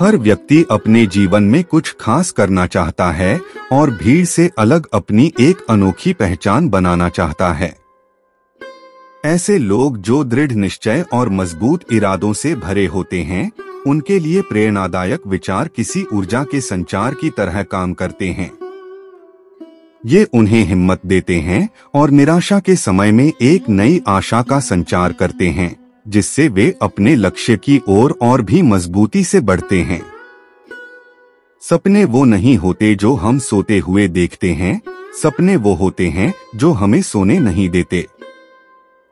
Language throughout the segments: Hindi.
हर व्यक्ति अपने जीवन में कुछ खास करना चाहता है और भीड़ से अलग अपनी एक अनोखी पहचान बनाना चाहता है ऐसे लोग जो दृढ़ निश्चय और मजबूत इरादों से भरे होते हैं उनके लिए प्रेरणादायक विचार किसी ऊर्जा के संचार की तरह काम करते हैं ये उन्हें हिम्मत देते हैं और निराशा के समय में एक नई आशा का संचार करते हैं जिससे वे अपने लक्ष्य की ओर और, और भी मजबूती से बढ़ते हैं सपने वो नहीं होते जो हम सोते हुए देखते हैं सपने वो होते हैं जो हमें सोने नहीं देते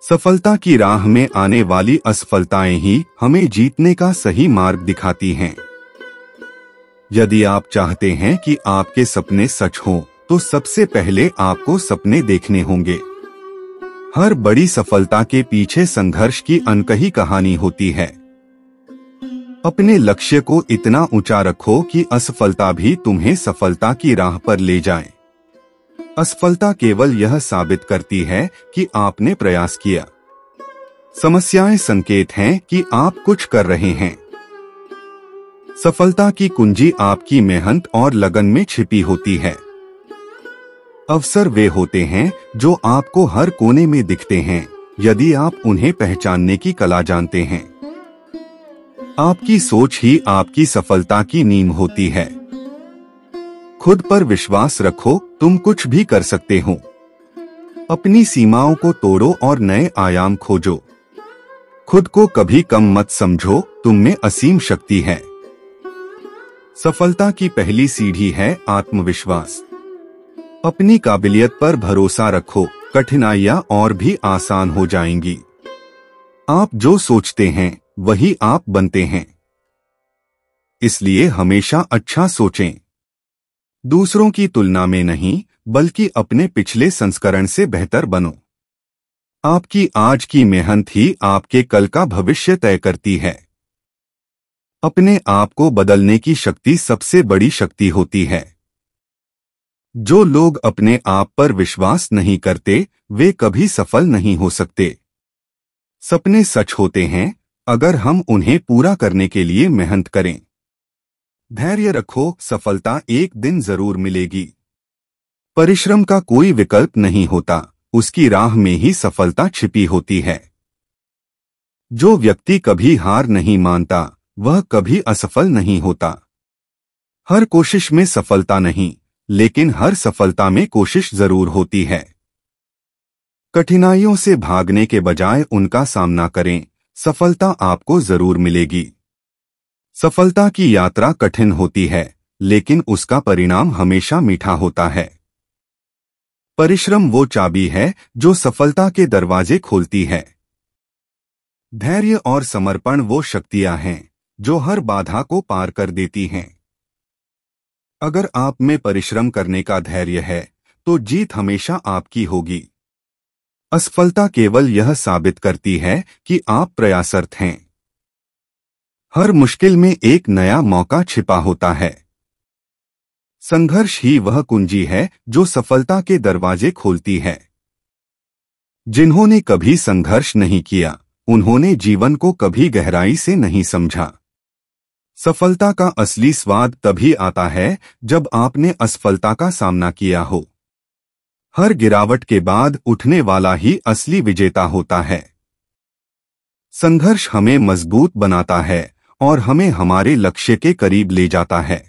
सफलता की राह में आने वाली असफलताएं ही हमें जीतने का सही मार्ग दिखाती हैं यदि आप चाहते हैं कि आपके सपने सच हों, तो सबसे पहले आपको सपने देखने होंगे हर बड़ी सफलता के पीछे संघर्ष की अनकही कहानी होती है अपने लक्ष्य को इतना ऊंचा रखो कि असफलता भी तुम्हें सफलता की राह पर ले जाए असफलता केवल यह साबित करती है कि आपने प्रयास किया समस्याएं संकेत हैं कि आप कुछ कर रहे हैं सफलता की कुंजी आपकी मेहनत और लगन में छिपी होती है अवसर वे होते हैं जो आपको हर कोने में दिखते हैं यदि आप उन्हें पहचानने की कला जानते हैं आपकी सोच ही आपकी सफलता की नींव होती है खुद पर विश्वास रखो तुम कुछ भी कर सकते हो अपनी सीमाओं को तोड़ो और नए आयाम खोजो खुद को कभी कम मत समझो तुम में असीम शक्ति है सफलता की पहली सीढ़ी है आत्मविश्वास अपनी काबिलियत पर भरोसा रखो कठिनाइयां और भी आसान हो जाएंगी आप जो सोचते हैं वही आप बनते हैं इसलिए हमेशा अच्छा सोचें दूसरों की तुलना में नहीं बल्कि अपने पिछले संस्करण से बेहतर बनो आपकी आज की मेहनत ही आपके कल का भविष्य तय करती है अपने आप को बदलने की शक्ति सबसे बड़ी शक्ति होती है जो लोग अपने आप पर विश्वास नहीं करते वे कभी सफल नहीं हो सकते सपने सच होते हैं अगर हम उन्हें पूरा करने के लिए मेहनत करें धैर्य रखो सफलता एक दिन जरूर मिलेगी परिश्रम का कोई विकल्प नहीं होता उसकी राह में ही सफलता छिपी होती है जो व्यक्ति कभी हार नहीं मानता वह कभी असफल नहीं होता हर कोशिश में सफलता नहीं लेकिन हर सफलता में कोशिश जरूर होती है कठिनाइयों से भागने के बजाय उनका सामना करें सफलता आपको जरूर मिलेगी सफलता की यात्रा कठिन होती है लेकिन उसका परिणाम हमेशा मीठा होता है परिश्रम वो चाबी है जो सफलता के दरवाजे खोलती है धैर्य और समर्पण वो शक्तियां हैं जो हर बाधा को पार कर देती हैं अगर आप में परिश्रम करने का धैर्य है तो जीत हमेशा आपकी होगी असफलता केवल यह साबित करती है कि आप प्रयासरत हैं हर मुश्किल में एक नया मौका छिपा होता है संघर्ष ही वह कुंजी है जो सफलता के दरवाजे खोलती है जिन्होंने कभी संघर्ष नहीं किया उन्होंने जीवन को कभी गहराई से नहीं समझा सफलता का असली स्वाद तभी आता है जब आपने असफलता का सामना किया हो हर गिरावट के बाद उठने वाला ही असली विजेता होता है संघर्ष हमें मजबूत बनाता है और हमें हमारे लक्ष्य के करीब ले जाता है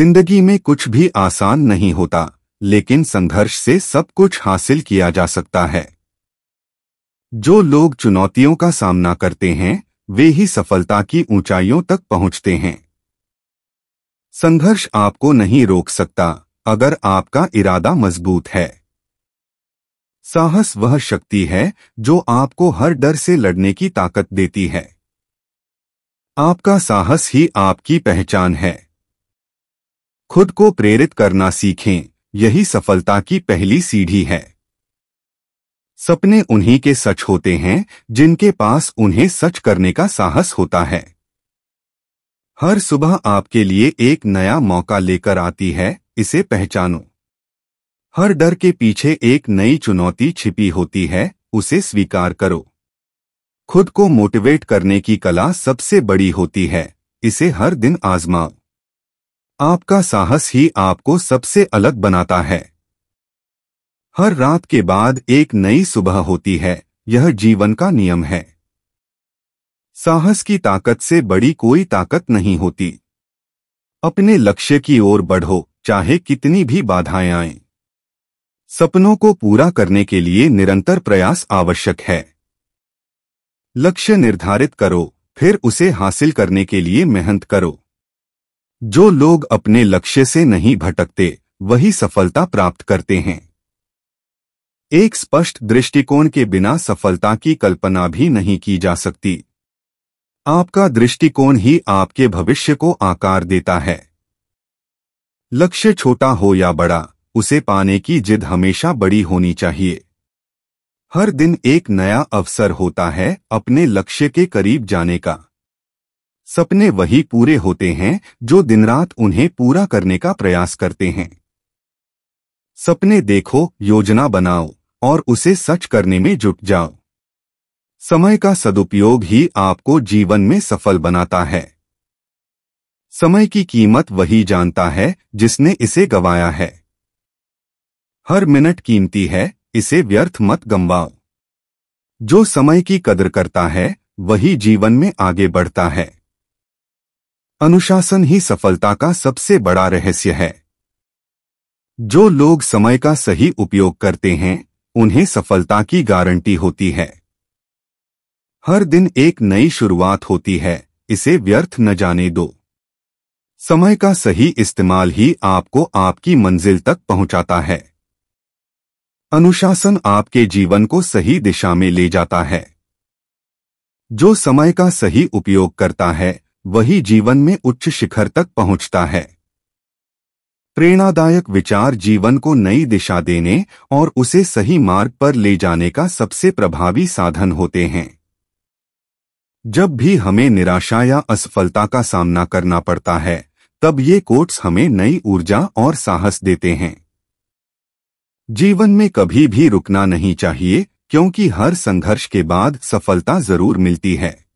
जिंदगी में कुछ भी आसान नहीं होता लेकिन संघर्ष से सब कुछ हासिल किया जा सकता है जो लोग चुनौतियों का सामना करते हैं वे ही सफलता की ऊंचाइयों तक पहुंचते हैं संघर्ष आपको नहीं रोक सकता अगर आपका इरादा मजबूत है साहस वह शक्ति है जो आपको हर डर से लड़ने की ताकत देती है आपका साहस ही आपकी पहचान है खुद को प्रेरित करना सीखें यही सफलता की पहली सीढ़ी है सपने उन्हीं के सच होते हैं जिनके पास उन्हें सच करने का साहस होता है हर सुबह आपके लिए एक नया मौका लेकर आती है इसे पहचानो हर डर के पीछे एक नई चुनौती छिपी होती है उसे स्वीकार करो खुद को मोटिवेट करने की कला सबसे बड़ी होती है इसे हर दिन आजमाओ आपका साहस ही आपको सबसे अलग बनाता है हर रात के बाद एक नई सुबह होती है यह जीवन का नियम है साहस की ताकत से बड़ी कोई ताकत नहीं होती अपने लक्ष्य की ओर बढ़ो चाहे कितनी भी बाधाएं आएं। सपनों को पूरा करने के लिए निरंतर प्रयास आवश्यक है लक्ष्य निर्धारित करो फिर उसे हासिल करने के लिए मेहनत करो जो लोग अपने लक्ष्य से नहीं भटकते वही सफलता प्राप्त करते हैं एक स्पष्ट दृष्टिकोण के बिना सफलता की कल्पना भी नहीं की जा सकती आपका दृष्टिकोण ही आपके भविष्य को आकार देता है लक्ष्य छोटा हो या बड़ा उसे पाने की जिद हमेशा बड़ी होनी चाहिए हर दिन एक नया अवसर होता है अपने लक्ष्य के करीब जाने का सपने वही पूरे होते हैं जो दिन रात उन्हें पूरा करने का प्रयास करते हैं सपने देखो योजना बनाओ और उसे सच करने में जुट जाओ समय का सदुपयोग ही आपको जीवन में सफल बनाता है समय की कीमत वही जानता है जिसने इसे गवाया है हर मिनट कीमती है इसे व्यर्थ मत गंवाओ जो समय की कदर करता है वही जीवन में आगे बढ़ता है अनुशासन ही सफलता का सबसे बड़ा रहस्य है जो लोग समय का सही उपयोग करते हैं उन्हें सफलता की गारंटी होती है हर दिन एक नई शुरुआत होती है इसे व्यर्थ न जाने दो समय का सही इस्तेमाल ही आपको आपकी मंजिल तक पहुंचाता है अनुशासन आपके जीवन को सही दिशा में ले जाता है जो समय का सही उपयोग करता है वही जीवन में उच्च शिखर तक पहुंचता है प्रेरणादायक विचार जीवन को नई दिशा देने और उसे सही मार्ग पर ले जाने का सबसे प्रभावी साधन होते हैं जब भी हमें निराशा या असफलता का सामना करना पड़ता है तब ये कोट्स हमें नई ऊर्जा और साहस देते हैं जीवन में कभी भी रुकना नहीं चाहिए क्योंकि हर संघर्ष के बाद सफलता जरूर मिलती है